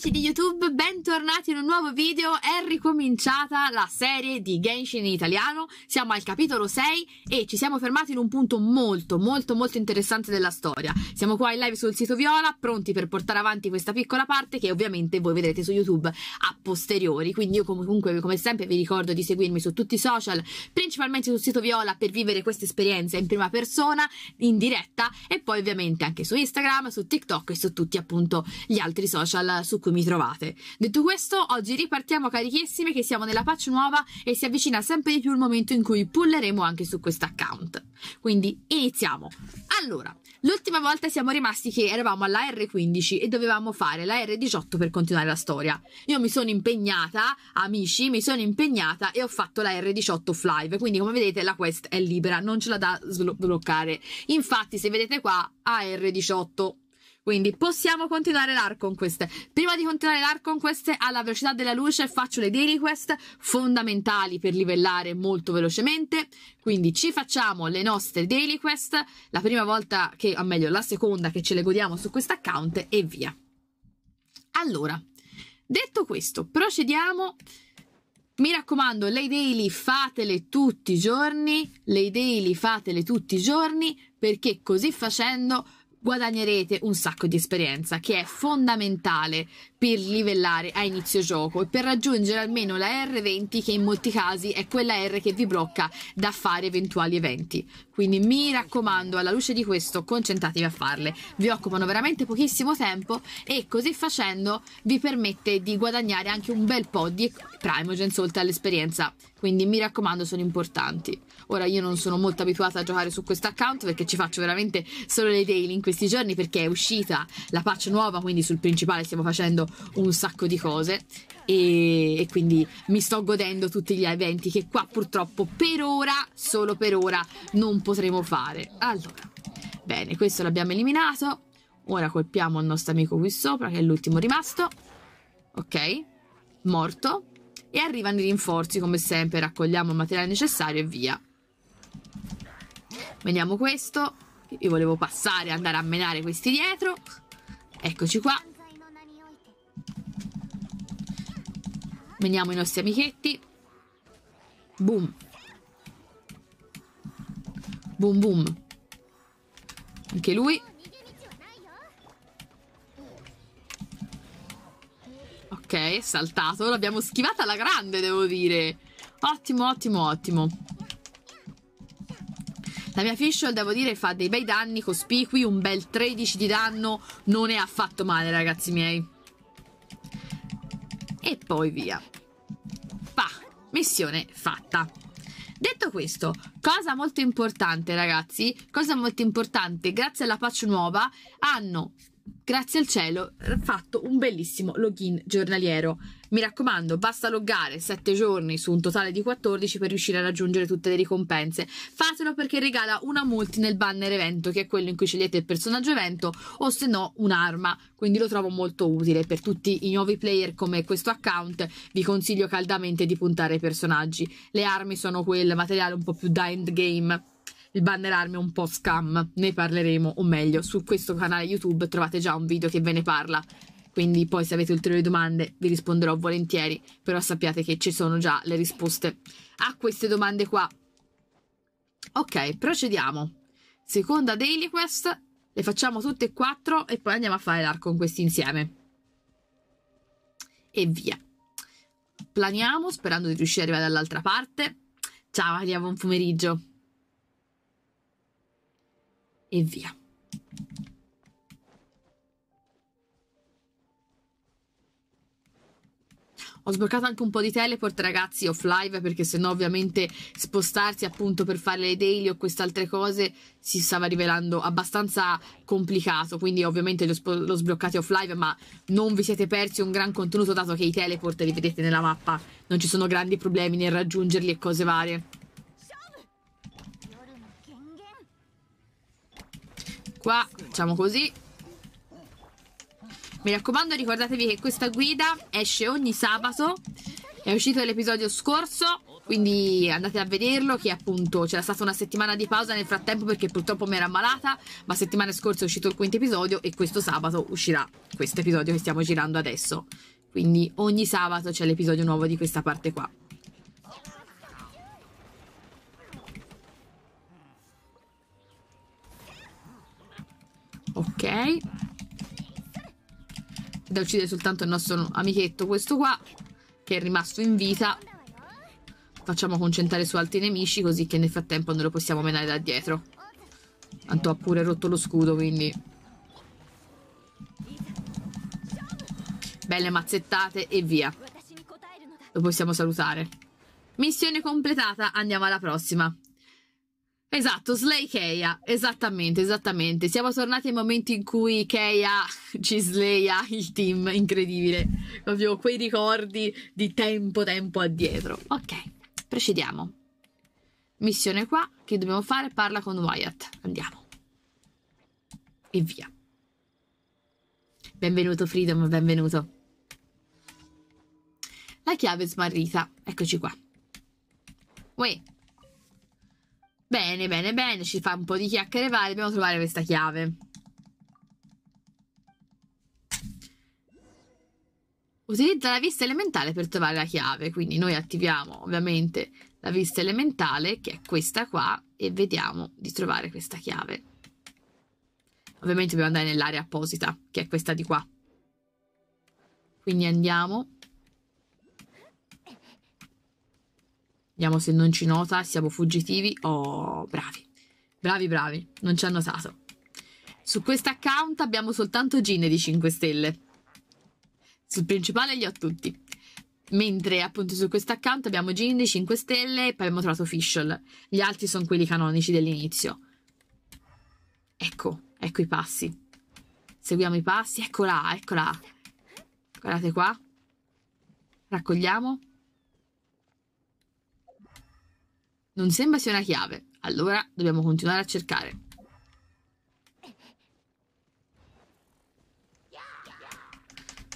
amici di YouTube, bentornati in un nuovo video. È ricominciata la serie di Genshin in italiano. Siamo al capitolo 6 e ci siamo fermati in un punto molto, molto, molto interessante della storia. Siamo qua in live sul sito Viola, pronti per portare avanti questa piccola parte che ovviamente voi vedrete su YouTube a posteriori. Quindi io comunque, come sempre, vi ricordo di seguirmi su tutti i social, principalmente sul sito Viola per vivere questa esperienza in prima persona, in diretta e poi ovviamente anche su Instagram, su TikTok e su tutti appunto gli altri social su cui cui mi trovate. Detto questo, oggi ripartiamo carichissime che siamo nella patch nuova e si avvicina sempre di più il momento in cui pulleremo anche su questo account. Quindi iniziamo! Allora, l'ultima volta siamo rimasti che eravamo alla R15 e dovevamo fare la R18 per continuare la storia. Io mi sono impegnata, amici, mi sono impegnata e ho fatto la R18 live, quindi come vedete la quest è libera, non ce la da sbloccare. Infatti se vedete qua AR18 quindi possiamo continuare l'AR con queste. Prima di continuare l'AR con queste, alla velocità della luce faccio le day request fondamentali per livellare molto velocemente. Quindi ci facciamo le nostre daily request, la prima volta che, o meglio, la seconda che ce le godiamo su questo account e via. Allora, detto questo, procediamo. Mi raccomando, le daily fatele tutti i giorni, le daily fatele tutti i giorni perché così facendo guadagnerete un sacco di esperienza che è fondamentale per livellare a inizio gioco e per raggiungere almeno la R20 che in molti casi è quella R che vi blocca da fare eventuali eventi. Quindi mi raccomando, alla luce di questo, concentratevi a farle. Vi occupano veramente pochissimo tempo e così facendo vi permette di guadagnare anche un bel po' di primogen oltre all'esperienza. Quindi mi raccomando, sono importanti. Ora io non sono molto abituata a giocare su questo account perché ci faccio veramente solo le daily in questi giorni perché è uscita la patch nuova, quindi sul principale stiamo facendo un sacco di cose e, e, quindi mi sto godendo tutti gli eventi che qua purtroppo per ora, solo per ora, non potremo fare. Allora, bene, questo l'abbiamo eliminato. Ora colpiamo il nostro amico qui sopra, che è l'ultimo rimasto. Ok, morto. E arrivano i rinforzi, come sempre, raccogliamo il materiale necessario e via. Vediamo questo. Io volevo passare e andare a menare questi dietro. Eccoci qua. Veniamo i nostri amichetti. Boom. Boom boom. Anche lui. Ok, è saltato. L'abbiamo schivata alla grande, devo dire. Ottimo, ottimo, ottimo. La mia Fishol, devo dire, fa dei bei danni cospicui. Un bel 13 di danno. Non è affatto male, ragazzi miei e poi via. Pa, missione fatta. Detto questo, cosa molto importante ragazzi, cosa molto importante, grazie alla patch nuova hanno, grazie al cielo, fatto un bellissimo login giornaliero. Mi raccomando, basta loggare 7 giorni su un totale di 14 per riuscire a raggiungere tutte le ricompense. Fatelo perché regala una multi nel banner evento, che è quello in cui scegliete il personaggio evento, o se no un'arma. Quindi lo trovo molto utile per tutti i nuovi player come questo account. Vi consiglio caldamente di puntare ai personaggi. Le armi sono quel materiale un po' più da endgame il banner armi è un po' scam, ne parleremo, o meglio, su questo canale YouTube trovate già un video che ve ne parla. Quindi poi se avete ulteriori domande vi risponderò volentieri, però sappiate che ci sono già le risposte a queste domande qua. Ok, procediamo. Seconda daily quest, le facciamo tutte e quattro e poi andiamo a fare l'arco con questi insieme. E via. Planiamo sperando di riuscire ad arrivare dall'altra parte. Ciao, Maria, buon pomeriggio. E via. Ho sbloccato anche un po' di teleport, ragazzi, off live, perché sennò ovviamente spostarsi appunto per fare le daily o queste altre cose si stava rivelando abbastanza complicato. Quindi ovviamente l'ho sbloccati off live, ma non vi siete persi un gran contenuto, dato che i teleport li vedete nella mappa. Non ci sono grandi problemi nel raggiungerli e cose varie. Qua, facciamo così, mi raccomando, ricordatevi che questa guida esce ogni sabato. È uscito l'episodio scorso, quindi andate a vederlo che appunto c'era stata una settimana di pausa nel frattempo perché purtroppo mi ero ammalata, ma settimana scorsa è uscito il quinto episodio e questo sabato uscirà questo episodio che stiamo girando adesso. Quindi ogni sabato c'è l'episodio nuovo di questa parte qua. Ok da uccidere soltanto il nostro amichetto, questo qua, che è rimasto in vita. Facciamo concentrare su altri nemici, così che nel frattempo non lo possiamo menare da dietro. Tanto ha pure rotto lo scudo, quindi... Belle mazzettate e via. Lo possiamo salutare. Missione completata, andiamo alla prossima. Esatto, slay Keia, esattamente, esattamente. Siamo tornati ai momenti in cui Keia ci sleia il team, incredibile. Proprio quei ricordi di tempo, tempo addietro. Ok, procediamo. Missione qua, che dobbiamo fare? Parla con Wyatt. Andiamo. E via. Benvenuto Freedom, benvenuto. La chiave smarrita, eccoci qua. Uè, Bene, bene, bene, ci fa un po' di chiacchiere varie, dobbiamo trovare questa chiave. Utilizza la vista elementale per trovare la chiave, quindi noi attiviamo ovviamente la vista elementale, che è questa qua, e vediamo di trovare questa chiave. Ovviamente dobbiamo andare nell'area apposita, che è questa di qua. Quindi andiamo Vediamo se non ci nota, siamo fuggitivi. Oh, bravi. Bravi, bravi. Non ci ha notato. Su questo account abbiamo soltanto Gine di 5 stelle. Sul principale li ho tutti. Mentre appunto su questo account abbiamo Gin di 5 stelle e poi abbiamo trovato Fishel. Gli altri sono quelli canonici dell'inizio. Ecco, ecco i passi. Seguiamo i passi, eccola, eccola. Guardate qua. Raccogliamo. Non sembra sia una chiave. Allora dobbiamo continuare a cercare.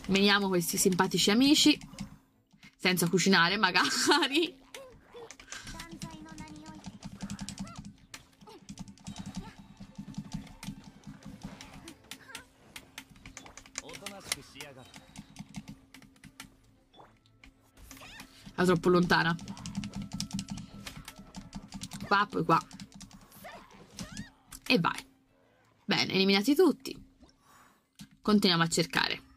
Meniamo questi simpatici amici. Senza cucinare, magari. troppo lontana qua, qua. E vai. Bene, eliminati tutti. Continuiamo a cercare.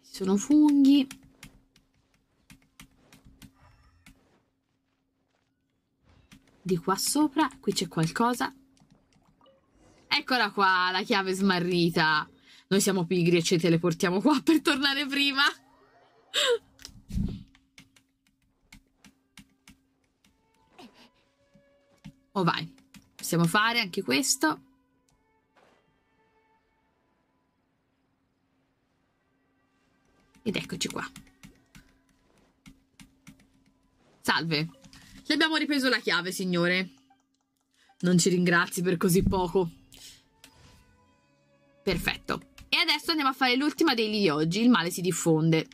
sono funghi di qua sopra qui c'è qualcosa Eccola qua, la chiave smarrita. Noi siamo pigri e ci teleportiamo qua per tornare prima. O oh, vai. Possiamo fare anche questo. Ed eccoci qua. Salve. Le abbiamo ripreso la chiave, signore. Non ci ringrazi per così poco. Perfetto. E adesso andiamo a fare l'ultima daily di oggi. Il male si diffonde.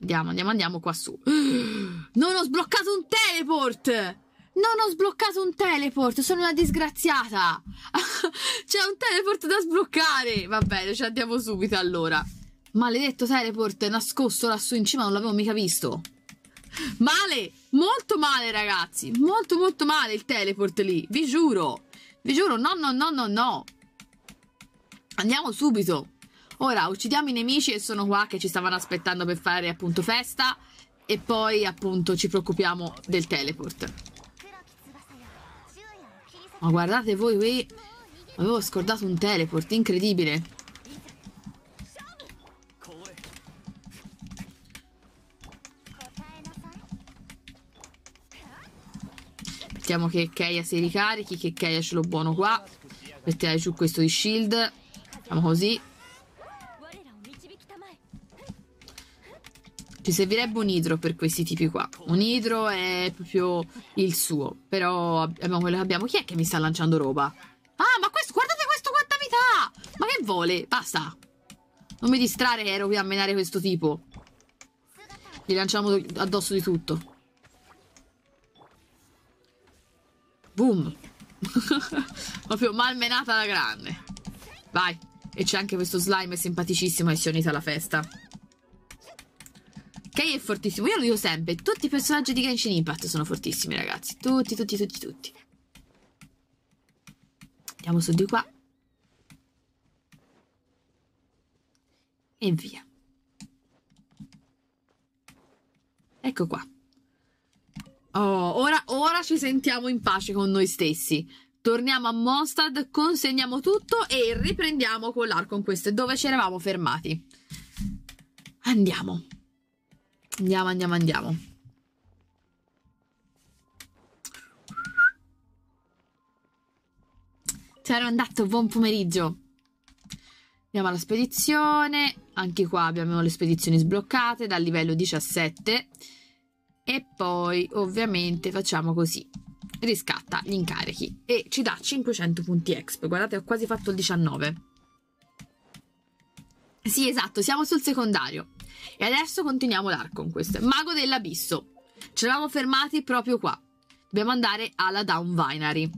Andiamo, andiamo, andiamo qua su. Non ho sbloccato un teleport! Non ho sbloccato un teleport, sono una disgraziata. C'è un teleport da sbloccare. Va bene, ci andiamo subito allora. Maledetto teleport nascosto lassù in cima, non l'avevo mica visto. Male, molto male ragazzi, molto molto male il teleport lì, vi giuro. Vi giuro, no, no, no, no, no. Andiamo subito. Ora uccidiamo i nemici e sono qua che ci stavano aspettando per fare appunto festa e poi appunto ci preoccupiamo del teleport. Ma guardate voi qui, avevo scordato un teleport, incredibile. Aspettiamo che Keia si ricarichi, che Keia ce l'ho buono qua. Metterai giù questo di shield. Facciamo così. Ci servirebbe un idro per questi tipi qua. Un idro è proprio il suo. Però abbiamo quello che abbiamo. Chi è che mi sta lanciando roba? Ah, ma questo, guardate questo quanta vita! Ma che vuole? Basta. Non mi distrarre, ero qui a menare questo tipo. Gli lanciamo addosso di tutto. Boom. proprio malmenata la grande. Vai. E c'è anche questo slime simpaticissimo che si è unito alla festa. Kay è fortissimo, io lo dico sempre, tutti i personaggi di Genshin Impact sono fortissimi ragazzi, tutti, tutti, tutti, tutti. Andiamo su di qua. E via. Ecco qua. Oh, ora, ora ci sentiamo in pace con noi stessi torniamo a Mostad, consegniamo tutto e riprendiamo con l'Arconquest dove ci eravamo fermati. Andiamo. Andiamo, andiamo, andiamo. Ciao andato, buon pomeriggio. Andiamo alla spedizione. Anche qua abbiamo le spedizioni sbloccate dal livello 17. E poi ovviamente facciamo così riscatta gli incarichi e ci dà 500 punti exp. Guardate, ho quasi fatto il 19. Sì, esatto, siamo sul secondario. E adesso continuiamo l'arco con conquest. Mago dell'abisso. Ci eravamo fermati proprio qua. Dobbiamo andare alla Down Vinery.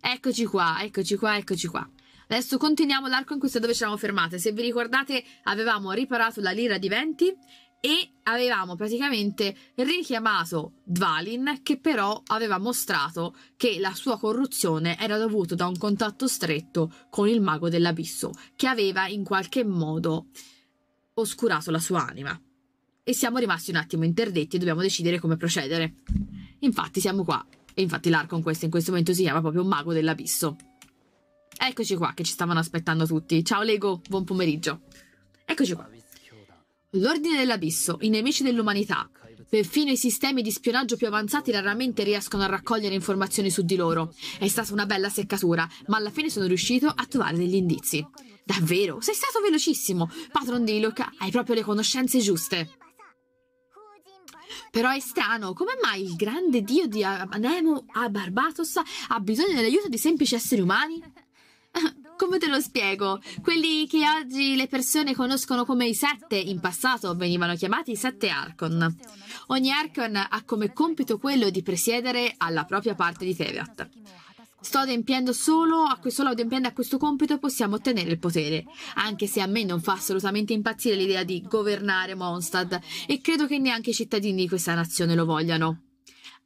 Eccoci qua, eccoci qua, eccoci qua. Adesso continuiamo l'arco in cui dove ci eravamo fermate. Se vi ricordate, avevamo riparato la lira di venti e avevamo praticamente richiamato Dvalin che però aveva mostrato che la sua corruzione era dovuta da un contatto stretto con il mago dell'abisso che aveva in qualche modo oscurato la sua anima e siamo rimasti un attimo interdetti e dobbiamo decidere come procedere infatti siamo qua e infatti l'Arcon questo in questo momento si chiama proprio un mago dell'abisso eccoci qua che ci stavano aspettando tutti ciao Lego buon pomeriggio eccoci qua L'ordine dell'abisso, i nemici dell'umanità. Perfino i sistemi di spionaggio più avanzati raramente riescono a raccogliere informazioni su di loro. È stata una bella seccatura, ma alla fine sono riuscito a trovare degli indizi. Davvero, sei stato velocissimo. Patron di Iloca, hai proprio le conoscenze giuste. Però è strano, come mai il grande dio di Anemo a Barbatos ha bisogno dell'aiuto di semplici esseri umani? Come te lo spiego? Quelli che oggi le persone conoscono come i sette, in passato venivano chiamati i sette Archon. Ogni Archon ha come compito quello di presiedere alla propria parte di Teviat. Sto adempiendo solo a, solo adempiendo a questo compito possiamo ottenere il potere, anche se a me non fa assolutamente impazzire l'idea di governare Mondstadt e credo che neanche i cittadini di questa nazione lo vogliano.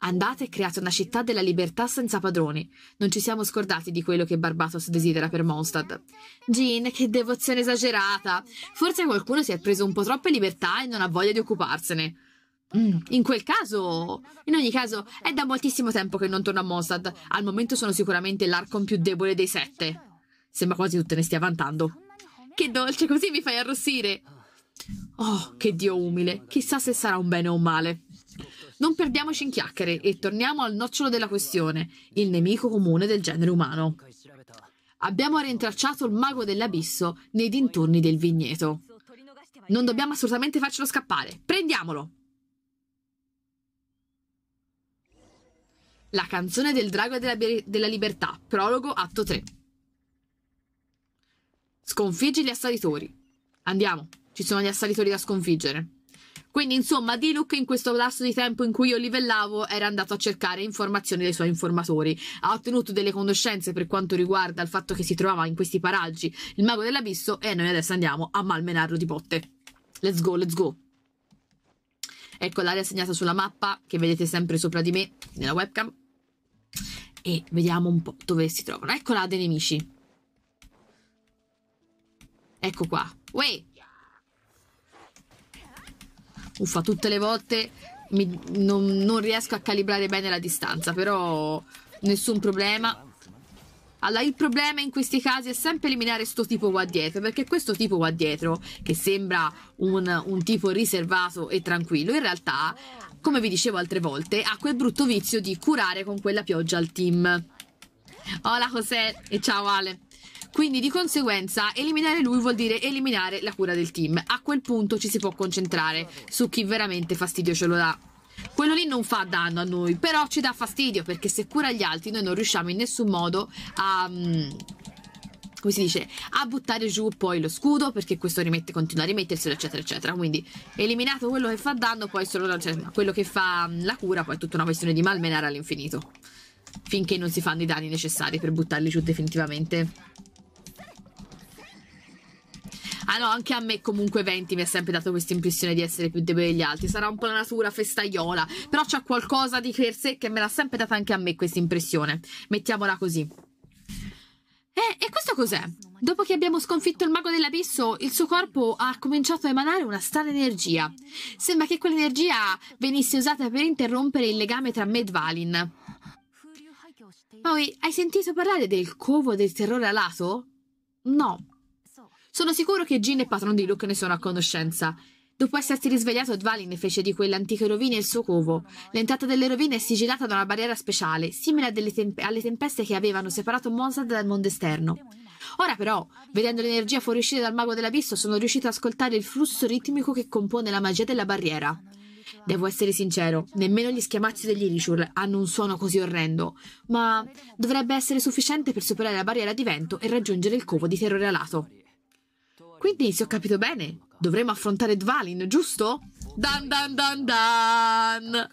Andate e create una città della libertà senza padroni. Non ci siamo scordati di quello che Barbatos desidera per Mondstadt. Jean, che devozione esagerata! Forse qualcuno si è preso un po' troppe libertà e non ha voglia di occuparsene. Mm, in quel caso, in ogni caso, è da moltissimo tempo che non torno a Mossad. Al momento sono sicuramente l'arcon più debole dei sette. Sembra quasi tu te ne stia vantando. Che dolce, così mi fai arrossire. Oh, che Dio umile, chissà se sarà un bene o un male. Non perdiamoci in chiacchiere e torniamo al nocciolo della questione, il nemico comune del genere umano. Abbiamo rintracciato il mago dell'abisso nei dintorni del vigneto. Non dobbiamo assolutamente farcelo scappare. Prendiamolo! La canzone del drago della, della libertà, prologo atto 3. Sconfiggi gli assalitori. Andiamo, ci sono gli assalitori da sconfiggere. Quindi, insomma, Diluc in questo lasso di tempo in cui io livellavo era andato a cercare informazioni dai suoi informatori. Ha ottenuto delle conoscenze per quanto riguarda il fatto che si trovava in questi paraggi il mago dell'abisso e noi adesso andiamo a malmenarlo di botte. Let's go, let's go. Ecco l'area segnata sulla mappa che vedete sempre sopra di me nella webcam. E vediamo un po' dove si trovano. Eccola dei nemici. Ecco qua. Uè! uffa, tutte le volte mi, non, non riesco a calibrare bene la distanza, però nessun problema. Allora, il problema in questi casi è sempre eliminare sto tipo qua dietro, perché questo tipo qua dietro, che sembra un, un, tipo riservato e tranquillo, in realtà, come vi dicevo altre volte, ha quel brutto vizio di curare con quella pioggia al team. Hola José e ciao Ale! Quindi di conseguenza eliminare lui vuol dire eliminare la cura del team. A quel punto ci si può concentrare su chi veramente fastidio ce lo dà. Quello lì non fa danno a noi, però ci dà fastidio perché se cura gli altri noi non riusciamo in nessun modo a mm, come si dice, a buttare giù poi lo scudo perché questo rimette, continua a rimetterselo, eccetera, eccetera. Quindi eliminato quello che fa danno, poi solo cioè, quello che fa mm, la cura, poi è tutta una questione di malmenare all'infinito. Finché non si fanno i danni necessari per buttarli giù definitivamente. Ah no, anche a me comunque 20 mi ha sempre dato questa impressione di essere più debole degli altri. Sarà un po' la natura festaiola, però c'è qualcosa di per sé che me l'ha sempre data anche a me questa impressione. Mettiamola così. Eh, e questo cos'è? Dopo che abbiamo sconfitto il mago dell'abisso, il suo corpo ha cominciato a emanare una strana energia. Sembra che quell'energia venisse usata per interrompere il legame tra me e Dvalin. Maui, hai sentito parlare del covo del terrore alato? No, sono sicuro che Gin e patron di Luke ne sono a conoscenza. Dopo essersi risvegliato, Dvalin fece di quelle antiche rovine il suo covo. L'entrata delle rovine è sigillata da una barriera speciale, simile tempe alle tempeste che avevano separato Monsad dal mondo esterno. Ora però, vedendo l'energia fuoriuscire dal mago dell'abisso, sono riuscito ad ascoltare il flusso ritmico che compone la magia della barriera. Devo essere sincero, nemmeno gli schiamazzi degli Irishur hanno un suono così orrendo, ma dovrebbe essere sufficiente per superare la barriera di vento e raggiungere il covo di terrore alato. Quindi, se ho capito bene, dovremo affrontare Dvalin, giusto? Dan dan dan dan!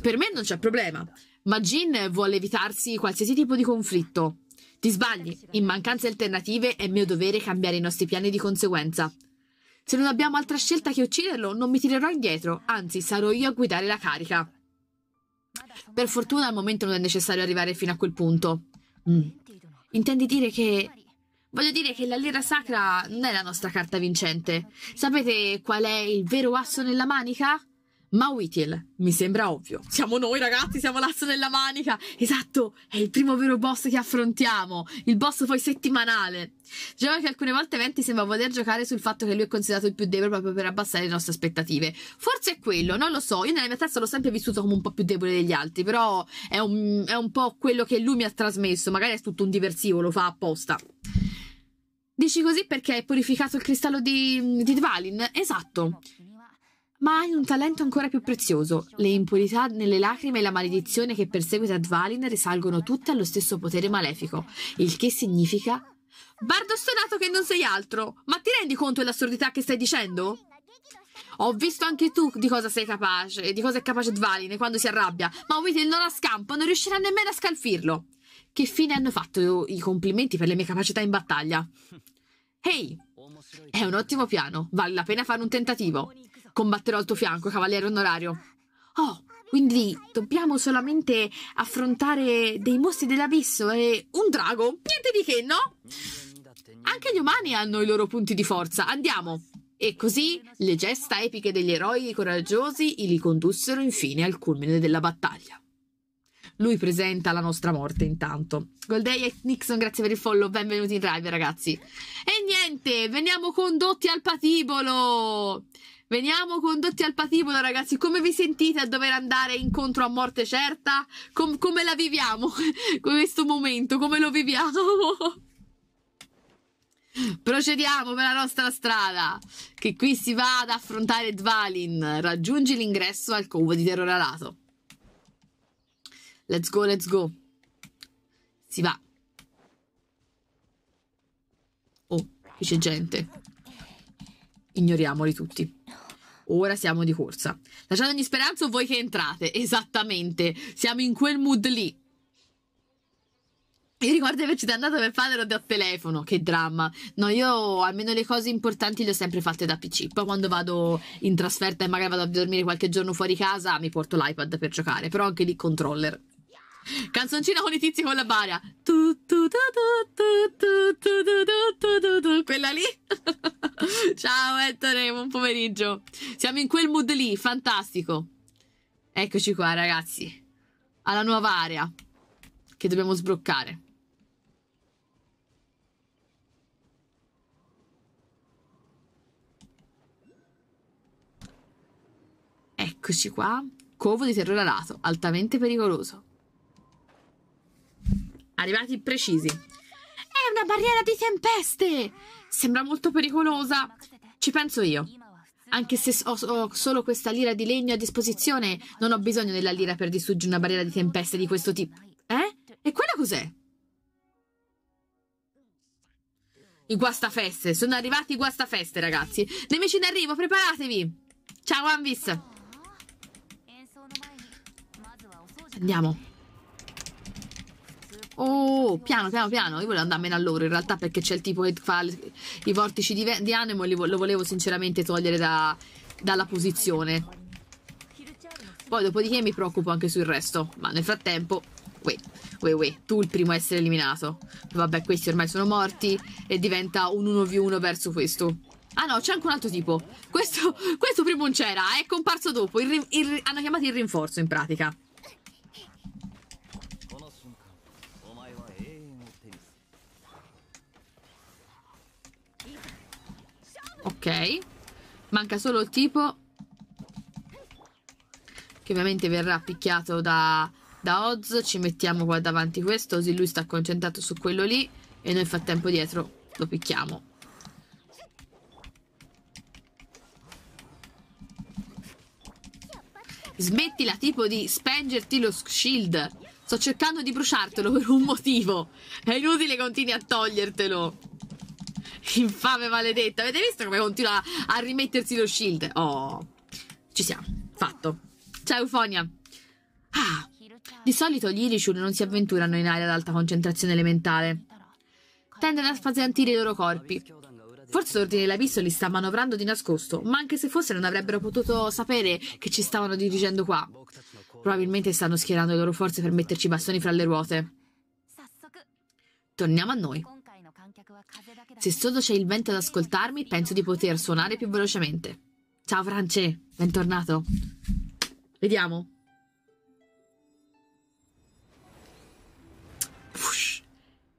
Per me non c'è problema, ma Jin vuole evitarsi qualsiasi tipo di conflitto. Ti sbagli, in mancanza di alternative è mio dovere cambiare i nostri piani di conseguenza. Se non abbiamo altra scelta che ucciderlo, non mi tirerò indietro, anzi sarò io a guidare la carica. Per fortuna al momento non è necessario arrivare fino a quel punto. Mm. Intendi dire che Voglio dire che la lira sacra non è la nostra carta vincente. Sapete qual è il vero asso nella manica? Ma Whittle, mi sembra ovvio. Siamo noi ragazzi, siamo l'asso nella manica. Esatto, è il primo vero boss che affrontiamo, il boss poi settimanale. Diceva che alcune volte Venti sembra voler giocare sul fatto che lui è considerato il più debole proprio per abbassare le nostre aspettative. Forse è quello, non lo so. Io nella mia testa l'ho sempre vissuto come un po' più debole degli altri, però è un, è un po' quello che lui mi ha trasmesso. Magari è tutto un diversivo, lo fa apposta. Dici così perché hai purificato il cristallo di, di Dvalin? Esatto. Ma hai un talento ancora più prezioso. Le impurità nelle lacrime e la maledizione che perseguita Dvalin risalgono tutte allo stesso potere malefico, il che significa... Bardo stonato che non sei altro! Ma ti rendi conto dell'assurdità che stai dicendo? Ho visto anche tu di cosa sei capace, e di cosa è capace Dvalin quando si arrabbia, ma Whittle non ha scampo, non riuscirà nemmeno a scalfirlo. Che fine hanno fatto i complimenti per le mie capacità in battaglia? Ehi! Hey, è un ottimo piano, vale la pena fare un tentativo. Combatterò al tuo fianco, cavaliere onorario. Oh, quindi dobbiamo solamente affrontare dei mostri dell'abisso e un drago. Niente di che, no? Anche gli umani hanno i loro punti di forza. Andiamo! E così le gesta epiche degli eroi coraggiosi li condussero infine al culmine della battaglia. Lui presenta la nostra morte intanto. Goldei e Nixon, grazie per il follow, benvenuti in live ragazzi. E niente, veniamo condotti al patibolo! Veniamo condotti al patibolo, ragazzi. Come vi sentite a dover andare incontro a morte certa? Com come la viviamo questo momento? Come lo viviamo? Procediamo per la nostra strada, che qui si va ad affrontare Dvalin. Raggiungi l'ingresso al covo di terror alato. Let's go, let's go. Si va. Oh, qui c'è gente. Ignoriamoli tutti. Ora siamo di corsa. Lasciate ogni speranza o voi che entrate. Esattamente. Siamo in quel mood lì. Mi ricordo averci andato per fare lo dal telefono, che dramma. No, io almeno le cose importanti le ho sempre fatte da PC. Poi quando vado in trasferta e magari vado a dormire qualche giorno fuori casa, mi porto l'iPad per giocare, però anche lì controller. Canzoncina con i tizi con la baria. Quella lì. Ciao Ettore, buon pomeriggio. Siamo in quel mood lì, fantastico. Eccoci qua ragazzi. Alla nuova area che dobbiamo sbloccare. Eccoci qua. Covo di terrore alato, altamente pericoloso. Arrivati precisi. È una barriera di tempeste! Sembra molto pericolosa. Ci penso io. Anche se ho, ho solo questa lira di legno a disposizione, non ho bisogno della lira per distruggere una barriera di tempeste di questo tipo. Eh? E quella cos'è? I guastafeste, sono arrivati i guastafeste, ragazzi. Nemici in arrivo, preparatevi. Ciao, Anvis. Andiamo. Oh, piano, piano, piano. Io volevo andare meno a loro in realtà perché c'è il tipo che fa i vortici di, di Anemo e lo volevo sinceramente togliere da, dalla posizione. Poi dopodiché mi preoccupo anche sul resto. Ma nel frattempo... Uè, uè, uè, tu il primo a essere eliminato. Vabbè, questi ormai sono morti e diventa un 1v1 verso questo. Ah no, c'è anche un altro tipo. Questo, questo primo non c'era, è comparso dopo. Il, il, hanno chiamato il rinforzo in pratica. Ok. Manca solo il tipo. Che ovviamente verrà picchiato da, da Oz. Ci mettiamo qua davanti questo. Così lui sta concentrato su quello lì. E nel frattempo dietro lo picchiamo. Smettila tipo di spengerti lo shield. Sto cercando di bruciartelo per un motivo. È inutile continui a togliertelo. Infame maledetta. Avete visto come continua a rimettersi lo shield? Oh. Ci siamo. Fatto. Ciao Eufonia. Ah. Di solito gli Irishun non si avventurano in aria ad alta concentrazione elementale. Tendono a spazientire i loro corpi. Forse l'ordine dell'abisso li sta manovrando di nascosto, ma anche se fosse non avrebbero potuto sapere che ci stavano dirigendo qua. Probabilmente stanno schierando le loro forze per metterci i bastoni fra le ruote. Torniamo a noi. Se solo c'è il vento ad ascoltarmi, penso di poter suonare più velocemente. Ciao France, bentornato. Vediamo. Fush.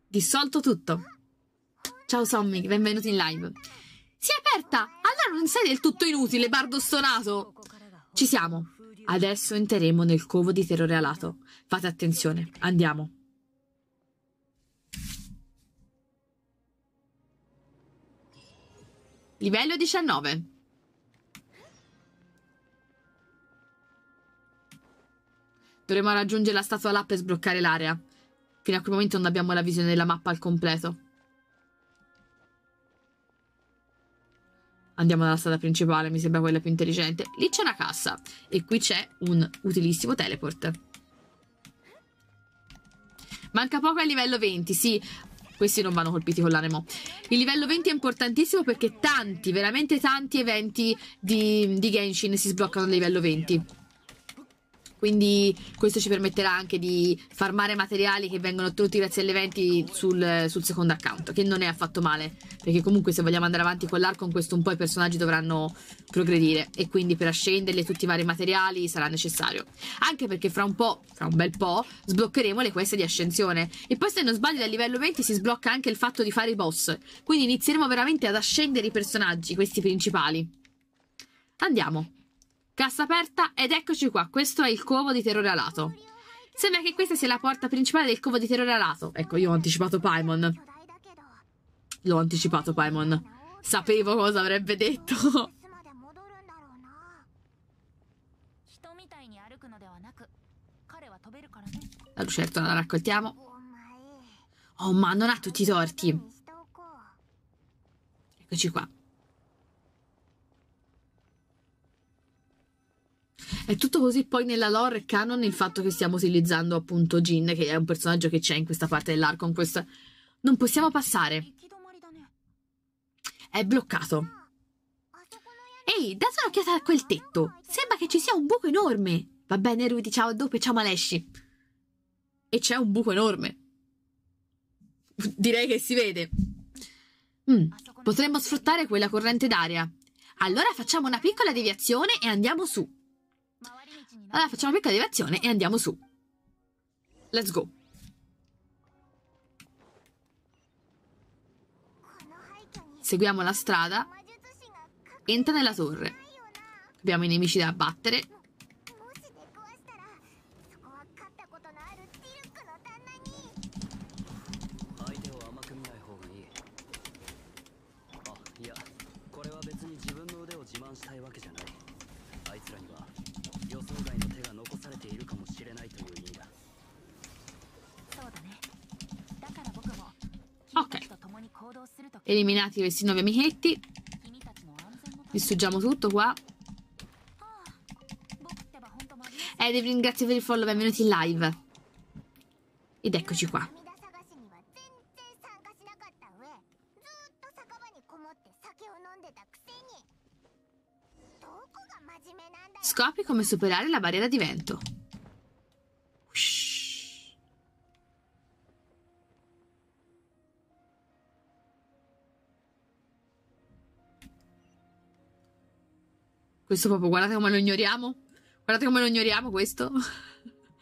Dissolto tutto. Ciao Sommi, benvenuti in live. Si è aperta! Allora non sei del tutto inutile, bardo stonato! Ci siamo. Adesso entreremo nel covo di terrore alato. Fate attenzione, andiamo. Livello 19. Dovremo raggiungere la statua là per sbloccare l'area. Fino a quel momento non abbiamo la visione della mappa al completo. Andiamo dalla strada principale, mi sembra quella più intelligente. Lì c'è una cassa e qui c'è un utilissimo teleport. Manca poco al livello 20, sì questi non vanno colpiti con l'anemo. Il livello 20 è importantissimo perché tanti, veramente tanti eventi di, di Genshin si sbloccano al livello 20 quindi questo ci permetterà anche di farmare materiali che vengono ottenuti grazie agli eventi sul, sul, secondo account, che non è affatto male, perché comunque se vogliamo andare avanti con l'arco, in questo un po' i personaggi dovranno progredire e quindi per ascenderli tutti i vari materiali sarà necessario. Anche perché fra un po', fra un bel po', sbloccheremo le quest di ascensione e poi se non sbaglio dal livello 20 si sblocca anche il fatto di fare i boss, quindi inizieremo veramente ad ascendere i personaggi, questi principali. Andiamo. Cassa aperta ed eccoci qua, questo è il covo di terrore alato. Sembra che questa sia la porta principale del covo di terrore alato. Ecco, io ho anticipato Paimon. L'ho anticipato Paimon. Sapevo cosa avrebbe detto. La lucertola la raccoltiamo. Oh ma non ha tutti i torti. Eccoci qua. È tutto così poi nella lore canon il fatto che stiamo utilizzando appunto Jin, che è un personaggio che c'è in questa parte dell'arco, in questa... Non possiamo passare. È bloccato. Ehi, date un'occhiata a quel tetto. Sembra che ci sia un buco enorme. Va bene, Rudy, ciao a dopo, e ciao Malesci. E c'è un buco enorme. Direi che si vede. Mm, potremmo sfruttare quella corrente d'aria. Allora facciamo una piccola deviazione e andiamo su. Allora facciamo una piccola deviazione e andiamo su. Let's go. Seguiamo la strada. Entra nella torre. Abbiamo i nemici da abbattere. Eliminati questi nuovi amichetti. Distruggiamo tutto qua. Ed eh, vi ringrazio per il follow, benvenuti in live. Ed eccoci qua. Scopri come superare la barriera di vento. Questo proprio, guardate come lo ignoriamo. Guardate come lo ignoriamo questo.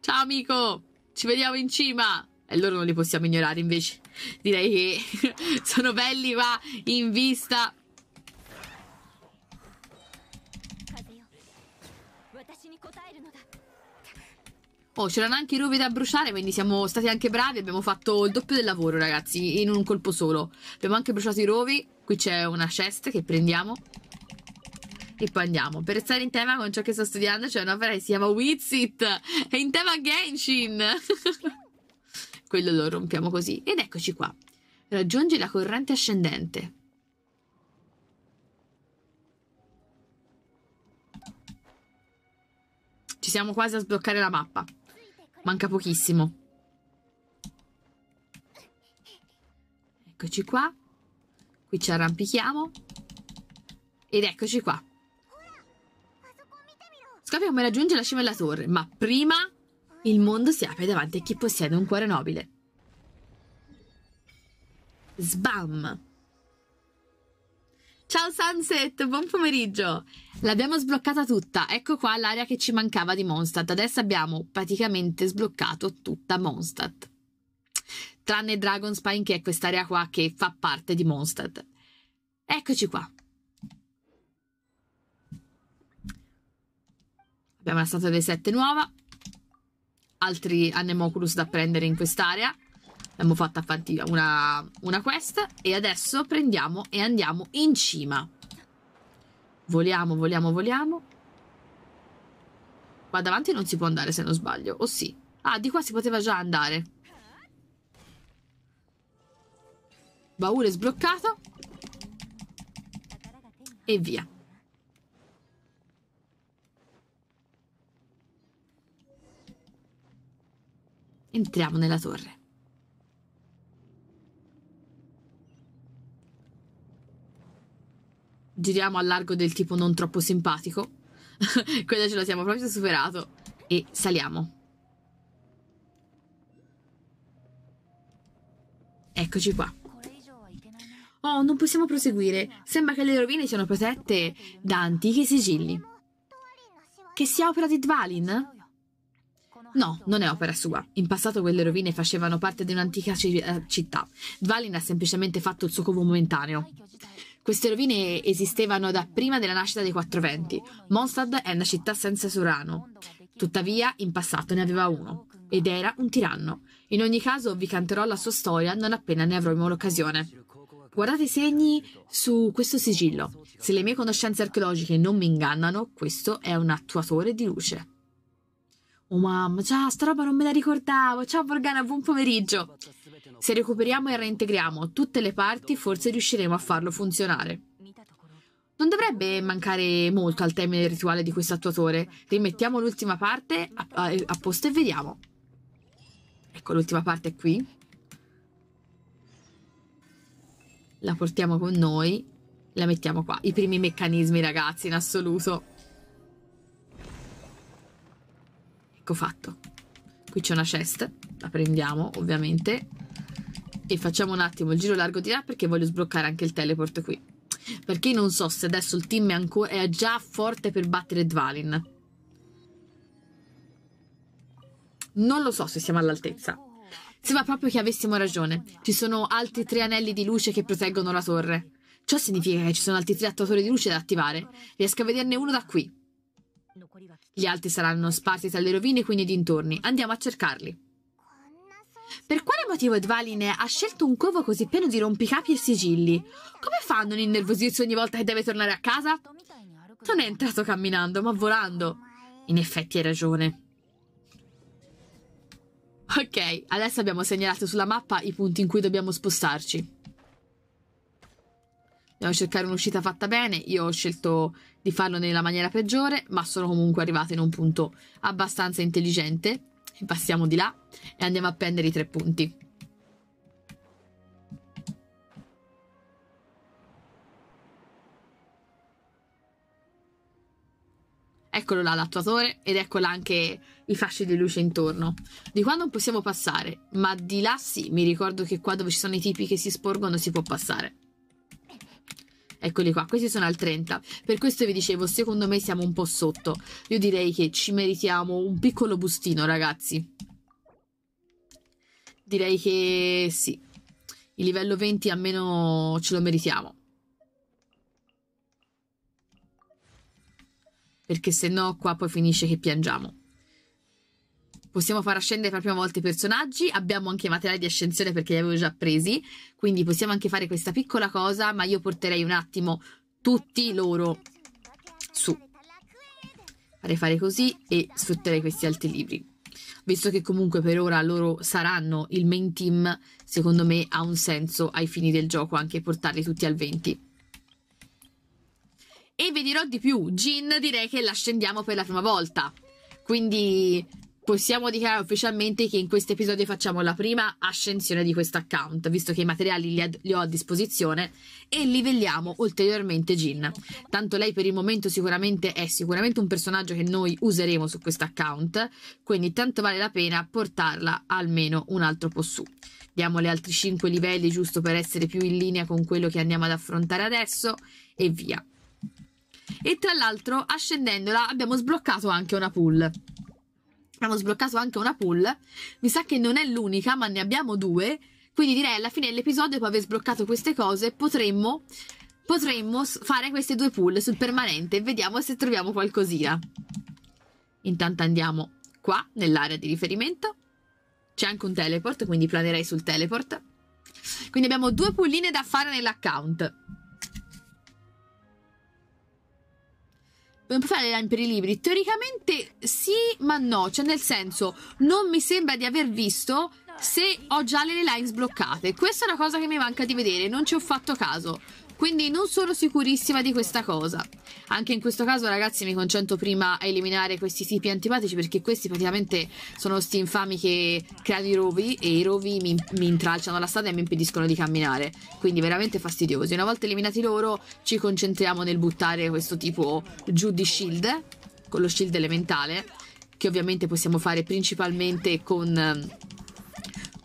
Ciao amico, ci vediamo in cima. E loro non li possiamo ignorare invece. Direi che sono belli va in vista. Oh, c'erano anche i rovi da bruciare, quindi siamo stati anche bravi. Abbiamo fatto il doppio del lavoro, ragazzi, in un colpo solo. Abbiamo anche bruciato i rovi. Qui c'è una chest che prendiamo e poi andiamo. Per stare in tema con ciò che sto studiando, c'è cioè, un'opera che si chiama Wizit, è in tema Genshin. Quello lo rompiamo così. Ed eccoci qua. Raggiungi la corrente ascendente. Ci siamo quasi a sbloccare la mappa. Manca pochissimo. Eccoci qua. Qui ci arrampichiamo. Ed eccoci qua. Scopre come raggiunge la cima della torre, ma prima il mondo si apre davanti a chi possiede un cuore nobile. Sbam! Ciao Sunset, buon pomeriggio! L'abbiamo sbloccata tutta, ecco qua l'area che ci mancava di Mondstadt. Adesso abbiamo praticamente sbloccato tutta Mondstadt. Tranne Dragonspine che è quest'area qua che fa parte di Mondstadt. Eccoci qua. Abbiamo la statua dei sette nuova. Altri Anemoculus da prendere in quest'area. Abbiamo fatto una, una quest. E adesso prendiamo e andiamo in cima. Voliamo, voliamo, voliamo. Qua davanti non si può andare se non sbaglio. O oh, sì. Ah, di qua si poteva già andare. Baule sbloccato. E via. Entriamo nella torre. Giriamo al largo del tipo non troppo simpatico. Quella ce la siamo proprio superato. E saliamo. Eccoci qua. Oh, non possiamo proseguire. Sembra che le rovine siano protette da antichi sigilli. Che sia opera di Dvalin? No, non è opera sua. In passato quelle rovine facevano parte di un'antica ci- eh, città. Dvalin ha semplicemente fatto il suo covo momentaneo. Queste rovine esistevano da prima della nascita dei Quattro Venti. Mondstadt è una città senza sovrano. Tuttavia, in passato ne aveva uno. Ed era un tiranno. In ogni caso, vi canterò la sua storia non appena ne avremo l'occasione. Guardate i segni su questo sigillo. Se le mie conoscenze archeologiche non mi ingannano, questo è un attuatore di luce. Oh mamma, già, sta roba non me la ricordavo. Ciao Morgana, buon pomeriggio. Se recuperiamo e reintegriamo tutte le parti, forse riusciremo a farlo funzionare. Non dovrebbe mancare molto al termine del rituale di questo attuatore. Rimettiamo l'ultima parte a, a, a posto e vediamo. Ecco, l'ultima parte è qui. La portiamo con noi, la mettiamo qua. I primi meccanismi, ragazzi, in assoluto. Ecco fatto. Qui c'è una chest, la prendiamo ovviamente e facciamo un attimo il giro largo di là perché voglio sbloccare anche il teleport qui. Perché non so se adesso il team è, ancora, è già forte per battere Dvalin. Non lo so se siamo all'altezza. Sembra proprio che avessimo ragione. Ci sono altri tre anelli di luce che proteggono la torre. Ciò significa che ci sono altri tre attuatori di luce da attivare. Riesco a vederne uno da qui. Gli altri saranno sparsi tra le rovine e quindi dintorni. Andiamo a cercarli. Per quale motivo Edvaline ha scelto un covo così pieno di rompicapi e sigilli? Come fa a non innervosirsi ogni volta che deve tornare a casa? Non è entrato camminando, ma volando. In effetti hai ragione. Ok, adesso abbiamo segnalato sulla mappa i punti in cui dobbiamo spostarci dobbiamo cercare un'uscita fatta bene. Io ho scelto di farlo nella maniera peggiore, ma sono comunque arrivata in un punto abbastanza intelligente. Passiamo di là e andiamo a prendere i tre punti. Eccolo là l'attuatore ed eccola anche i fasci di luce intorno. Di qua non possiamo passare, ma di là sì, mi ricordo che qua dove ci sono i tipi che si sporgono si può passare. Eccoli qua, questi sono al 30. Per questo vi dicevo, secondo me siamo un po' sotto. Io direi che ci meritiamo un piccolo bustino, ragazzi. Direi che sì. Il livello 20 almeno ce lo meritiamo. Perché se no qua poi finisce che piangiamo. Possiamo far ascendere per la prima volta i personaggi, abbiamo anche i materiali di ascensione perché li avevo già presi, quindi possiamo anche fare questa piccola cosa, ma io porterei un attimo tutti loro su. Farei fare così e sfrutterei questi altri libri. Visto che comunque per ora loro saranno il main team, secondo me ha un senso ai fini del gioco anche portarli tutti al 20. E vi dirò di più, Gin direi che la scendiamo per la prima volta. Quindi possiamo dichiarare ufficialmente che in questo episodio facciamo la prima ascensione di questo account, visto che i materiali li, ad- li, ho a disposizione e livelliamo ulteriormente Gin. Tanto lei per il momento sicuramente è sicuramente un personaggio che noi useremo su questo account, quindi tanto vale la pena portarla almeno un altro po' su. Diamo le altri 5 livelli giusto per essere più in linea con quello che andiamo ad affrontare adesso e via. E tra l'altro ascendendola abbiamo sbloccato anche una pool abbiamo sbloccato anche una pool. Mi sa che non è l'unica, ma ne abbiamo due. Quindi direi alla fine dell'episodio, dopo aver sbloccato queste cose, potremmo, potremmo fare queste due pool sul permanente e vediamo se troviamo qualcosina. Intanto andiamo qua, nell'area di riferimento. C'è anche un teleport, quindi planerei sul teleport. Quindi abbiamo due pulline da fare nell'account. non puoi fare le lame per i libri? Teoricamente sì, ma no, cioè nel senso, non mi sembra di aver visto se ho già le lines bloccate. Questa è una cosa che mi manca di vedere, non ci ho fatto caso quindi non sono sicurissima di questa cosa. Anche in questo caso ragazzi mi concentro prima a eliminare questi tipi antipatici perché questi praticamente sono sti infami che creano i rovi e i rovi mi, mi intralciano la strada e mi impediscono di camminare, quindi veramente fastidiosi. Una volta eliminati loro ci concentriamo nel buttare questo tipo giù di shield, con lo shield elementale, che ovviamente possiamo fare principalmente con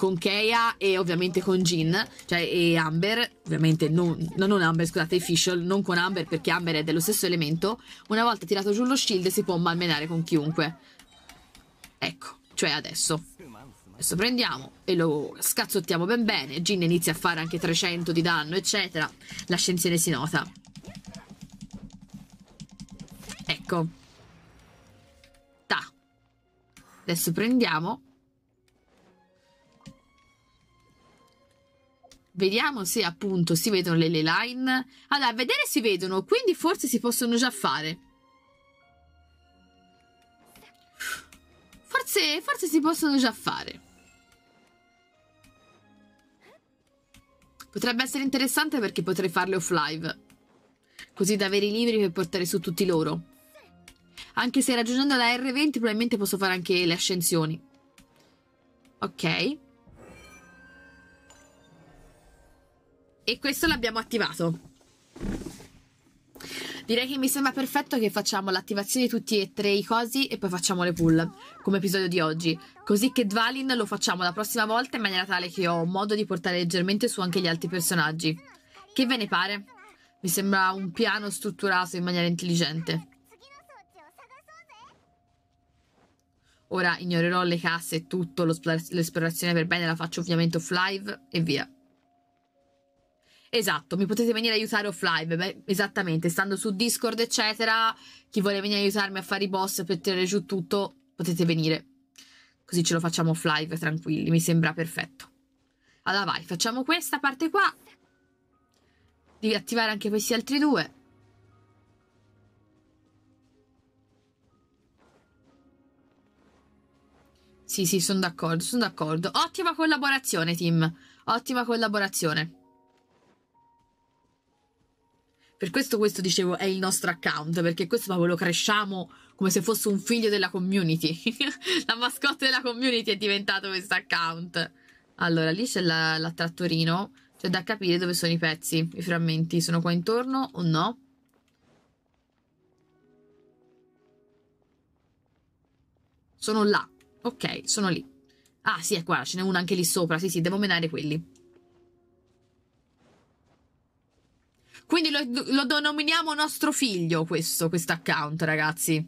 con Keia e ovviamente con Jin, cioè e Amber, ovviamente non, non Amber, scusate, Fischl, non con Amber perché Amber è dello stesso elemento, una volta tirato giù lo shield si può malmenare con chiunque. Ecco, cioè adesso. Adesso prendiamo e lo scazzottiamo ben bene, Jin inizia a fare anche 300 di danno, eccetera, l'ascensione si nota. Ecco. Ta. Adesso prendiamo Vediamo se appunto si vedono le, le line. Allora, a vedere si vedono, quindi forse si possono già fare. Forse, forse si possono già fare. Potrebbe essere interessante perché potrei farle off live. Così da avere i libri per portare su tutti loro. Anche se raggiungendo la R20 probabilmente posso fare anche le ascensioni. Ok. e questo l'abbiamo attivato direi che mi sembra perfetto che facciamo l'attivazione di tutti e tre i cosi e poi facciamo le pull come episodio di oggi così che Dvalin lo facciamo la prossima volta in maniera tale che ho modo di portare leggermente su anche gli altri personaggi che ve ne pare? mi sembra un piano strutturato in maniera intelligente Ora ignorerò le casse e tutto, l'esplorazione per bene la faccio ovviamente off live e via. Esatto, mi potete venire a aiutare offline, beh, esattamente, stando su Discord, eccetera. Chi vuole venire a aiutarmi a fare i boss per tenere giù tutto, potete venire. Così ce lo facciamo offline, tranquilli, mi sembra perfetto. Allora vai, facciamo questa parte qua. Devi attivare anche questi altri due. Sì, sì, sono d'accordo, sono d'accordo. Ottima collaborazione, team. Ottima collaborazione. Per questo questo dicevo è il nostro account, perché questo proprio lo cresciamo come se fosse un figlio della community. la mascotte della community è diventato questo account. Allora, lì c'è la, la trattorino, c'è da capire dove sono i pezzi, i frammenti. Sono qua intorno o no? Sono là. Ok, sono lì. Ah, sì, è qua, ce n'è uno anche lì sopra. Sì, sì, devo menare quelli. Quindi lo, lo denominiamo nostro figlio questo quest account, ragazzi.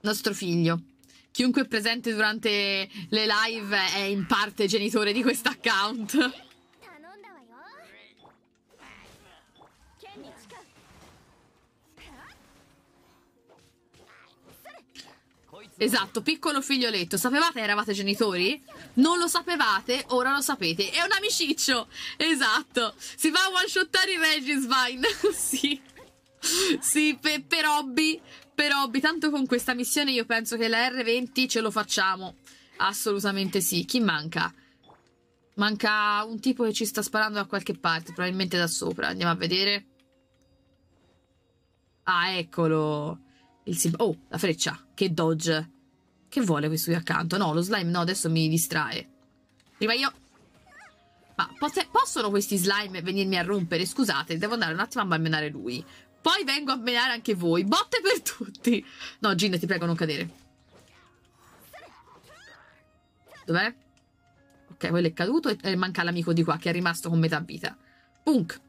Nostro figlio. Chiunque è presente durante le live è in parte genitore di questo account. Esatto, piccolo figlioletto. Sapevate che eravate genitori? Non lo sapevate, ora lo sapete. È un amiciccio! Esatto. Si va a one shottare i Regis Vine. sì. Sì, per, per hobby. Per hobby. Tanto con questa missione io penso che la R20 ce lo facciamo. Assolutamente sì. Chi manca? Manca un tipo che ci sta sparando da qualche parte, probabilmente da sopra. Andiamo a vedere. Ah, eccolo. Il sim- oh, la freccia. Che dodge. Che vuole questo qui accanto? No, lo slime no, adesso mi distrae. Prima io... Ma pot- possono questi slime venirmi a rompere? Scusate, devo andare un attimo a malmenare lui. Poi vengo a menare anche voi. Botte per tutti. No, Gin, ti prego, non cadere. Dov'è? Ok, quello è caduto e manca l'amico di qua che è rimasto con metà vita. Punk.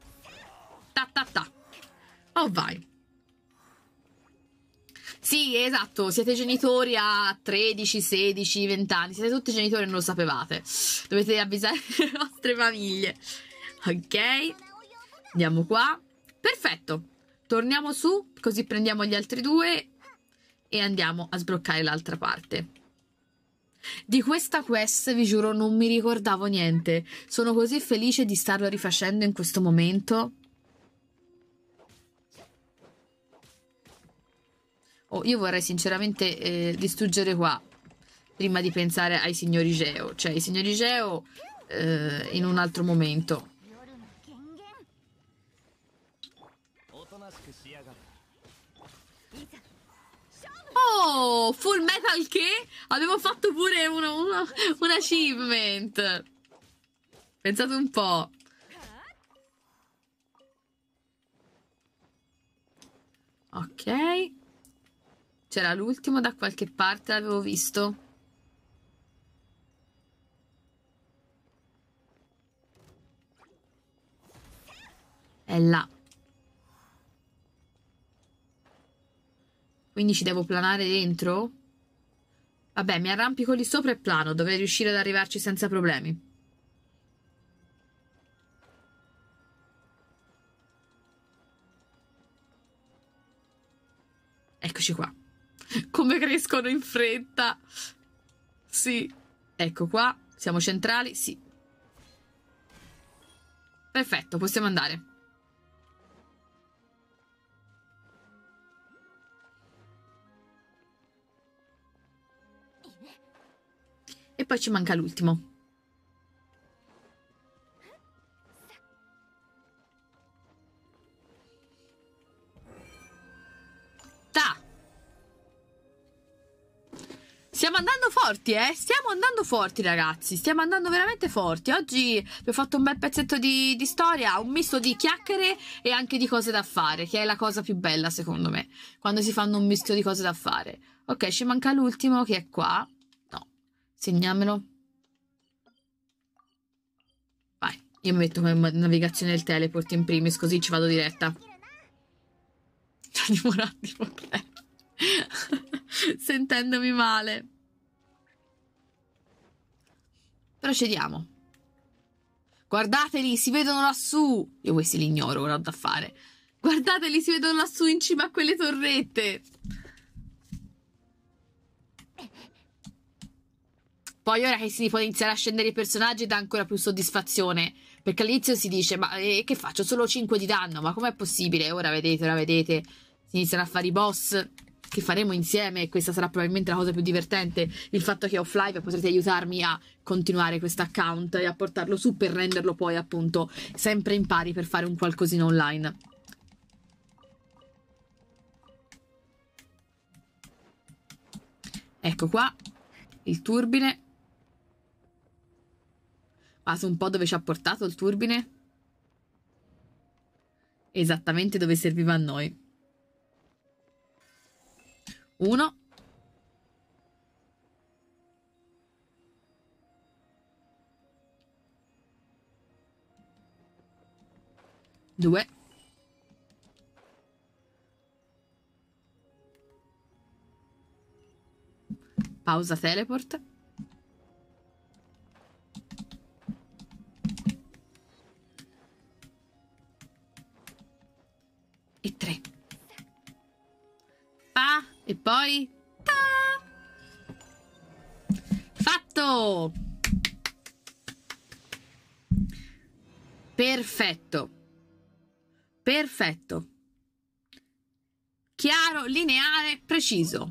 Ta ta ta. Oh vai. Sì, esatto, siete genitori a 13, 16, 20 anni, siete tutti genitori e non lo sapevate. Dovete avvisare le vostre famiglie. Ok, andiamo qua. Perfetto, torniamo su, così prendiamo gli altri due e andiamo a sbloccare l'altra parte. Di questa quest, vi giuro, non mi ricordavo niente. Sono così felice di starlo rifacendo in questo momento. Oh, io vorrei sinceramente eh, distruggere qua, prima di pensare ai signori Geo. Cioè, i signori Geo eh, in un altro momento. Oh, full metal che? Abbiamo fatto pure uno, uno, un achievement. Pensate un po'. Ok. C'era l'ultimo da qualche parte, l'avevo visto. È là. Quindi ci devo planare dentro? Vabbè, mi arrampico lì sopra e plano. Dovrei riuscire ad arrivarci senza problemi. Eccoci qua. Come crescono in fretta. Sì. Ecco qua. Siamo centrali. Sì. Perfetto, possiamo andare. E poi ci manca l'ultimo. forti, eh? Stiamo andando forti, ragazzi. Stiamo andando veramente forti. Oggi vi ho fatto un bel pezzetto di, di, storia, un misto di chiacchiere e anche di cose da fare, che è la cosa più bella, secondo me. Quando si fanno un misto di cose da fare. Ok, ci manca l'ultimo che è qua. No, segnamelo. Vai, io mi metto come navigazione del teleport in primis, così ci vado diretta. Sto dimorando di sentendomi male. Procediamo. Guardateli, si vedono lassù. Io questi li ignoro, ora ho da fare. Guardateli, si vedono lassù in cima a quelle torrette. Poi ora che si può iniziare a scendere i personaggi dà ancora più soddisfazione. Perché all'inizio si dice, ma eh, che faccio? Solo 5 di danno, ma com'è possibile? Ora vedete, ora vedete. Si iniziano a fare i boss che faremo insieme e questa sarà probabilmente la cosa più divertente, il fatto che offline live potrete aiutarmi a continuare questo account e a portarlo su per renderlo poi appunto sempre in pari per fare un qualcosina online. Ecco qua il turbine. Vado un po' dove ci ha portato il turbine. Esattamente dove serviva a noi. 1. Due. Pausa teleport. E tre. Ah! E poi... Ta! Fatto! Perfetto. Perfetto. Chiaro, lineare, preciso.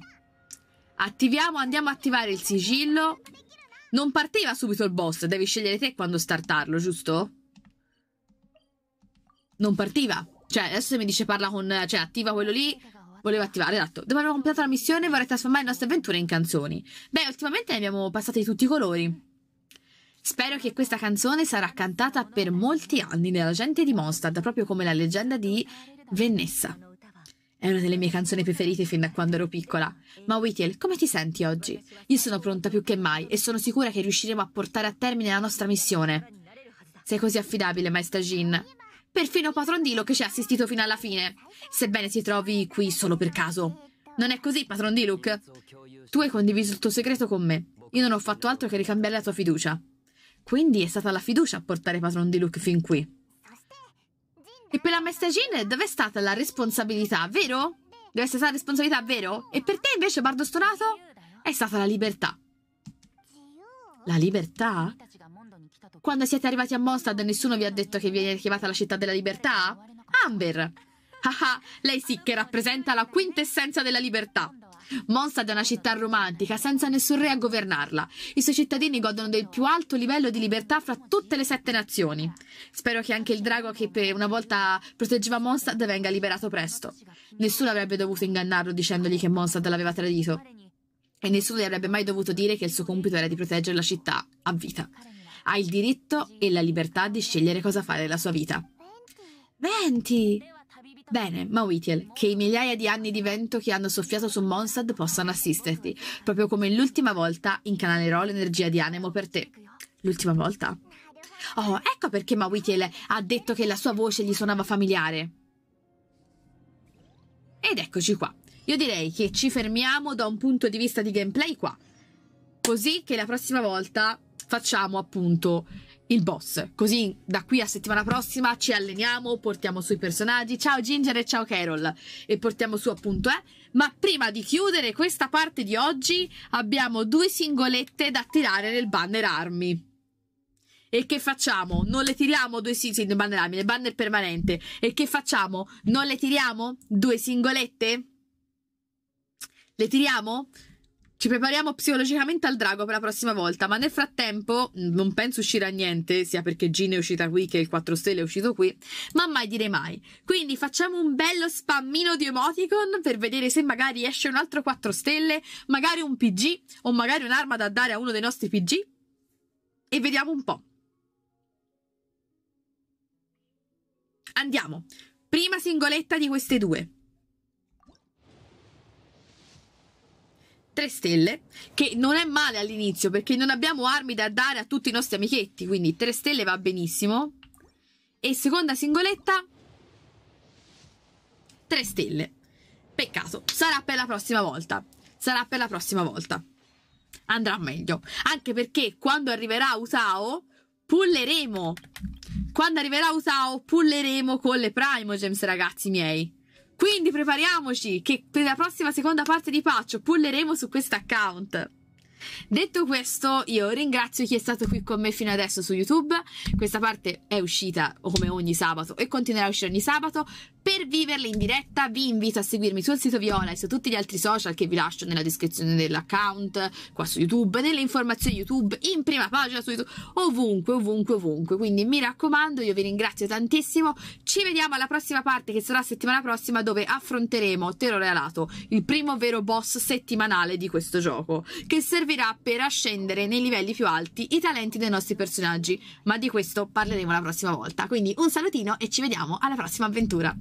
Attiviamo, andiamo a attivare il sigillo. Non partiva subito il boss, devi scegliere te quando startarlo, giusto? Non partiva. Cioè, adesso mi dice parla con... Cioè, attiva quello lì, Volevo attivare esatto. Dopo aver completato la missione vorrei trasformare le nostre avventure in canzoni. Beh, ultimamente ne abbiamo passate di tutti i colori. Spero che questa canzone sarà cantata per molti anni nella gente di Mondstadt, proprio come la leggenda di Vennessa. È una delle mie canzoni preferite fin da quando ero piccola. Ma Whittiel, come ti senti oggi? Io sono pronta più che mai e sono sicura che riusciremo a portare a termine la nostra missione. Sei così affidabile, maestra Jean. Perfino Patron Dilo che ci ha assistito fino alla fine, sebbene si trovi qui solo per caso. Non è così, Patron Diluc? Tu hai condiviso il tuo segreto con me. Io non ho fatto altro che ricambiare la tua fiducia. Quindi è stata la fiducia a portare Patron Diluc fin qui. E per la Mestagine dov'è stata la responsabilità, vero? Deve essere stata la responsabilità, vero? E per te invece, Bardo Stonato? È stata la libertà. La libertà? Quando siete arrivati a Mondstadt nessuno vi ha detto che viene chiamata la città della libertà? Amber! Ah, ah, lei sì che rappresenta la quintessenza della libertà. Mondstadt è una città romantica, senza nessun re a governarla. I suoi cittadini godono del più alto livello di libertà fra tutte le sette nazioni. Spero che anche il drago che una volta proteggeva Mondstadt venga liberato presto. Nessuno avrebbe dovuto ingannarlo dicendogli che Mondstadt l'aveva tradito. E nessuno gli avrebbe mai dovuto dire che il suo compito era di proteggere la città a vita. Ha il diritto e la libertà di scegliere cosa fare della sua vita. Venti! Bene, Mawitiel, che i migliaia di anni di vento che hanno soffiato su Monsad possano assisterti, proprio come l'ultima volta incanalerò l'energia di Anemo per te. L'ultima volta? Oh, ecco perché Mawitiel ha detto che la sua voce gli suonava familiare. Ed eccoci qua. Io direi che ci fermiamo da un punto di vista di gameplay qua. Così che la prossima volta facciamo appunto il boss. Così da qui a settimana prossima ci alleniamo, portiamo su i personaggi. Ciao Ginger e ciao Carol. E portiamo su appunto, eh. Ma prima di chiudere questa parte di oggi abbiamo due singolette da tirare nel banner armi. E che facciamo? Non le tiriamo due sì, sì, nel banner armi, nel banner permanente. E che facciamo? Non le tiriamo? Due singolette? Le tiriamo? Ci prepariamo psicologicamente al drago per la prossima volta, ma nel frattempo mm, non penso uscire a niente, sia perché Gin è uscita qui che il 4 stelle è uscito qui, ma mai dire mai. Quindi facciamo un bello spammino di emoticon per vedere se magari esce un altro 4 stelle, magari un PG o magari un'arma da dare a uno dei nostri PG e vediamo un po'. Andiamo. Prima singoletta di queste due. 3 stelle, che non è male all'inizio perché non abbiamo armi da dare a tutti i nostri amichetti, quindi 3 stelle va benissimo. E seconda singoletta, 3 stelle. Peccato, sarà per la prossima volta. Sarà per la prossima volta. Andrà meglio, anche perché quando arriverà Usao, pulleremo. Quando arriverà Usao, pulleremo con le Primogems, ragazzi miei. Quindi prepariamoci che per la prossima seconda parte di Paccio pulleremo su questo account. Detto questo, io ringrazio chi è stato qui con me fino adesso su YouTube. Questa parte è uscita come ogni sabato e continuerà a uscire ogni sabato. Per viverla in diretta vi invito a seguirmi sul sito Viola e su tutti gli altri social che vi lascio nella descrizione dell'account, qua su YouTube, nelle informazioni YouTube, in prima pagina su YouTube, ovunque, ovunque, ovunque. Quindi mi raccomando, io vi ringrazio tantissimo. Ci vediamo alla prossima parte che sarà settimana prossima dove affronteremo Terrore Alato, il primo vero boss settimanale di questo gioco, che servirà per ascendere nei livelli più alti i talenti dei nostri personaggi, ma di questo parleremo la prossima volta. Quindi un salutino e ci vediamo alla prossima avventura.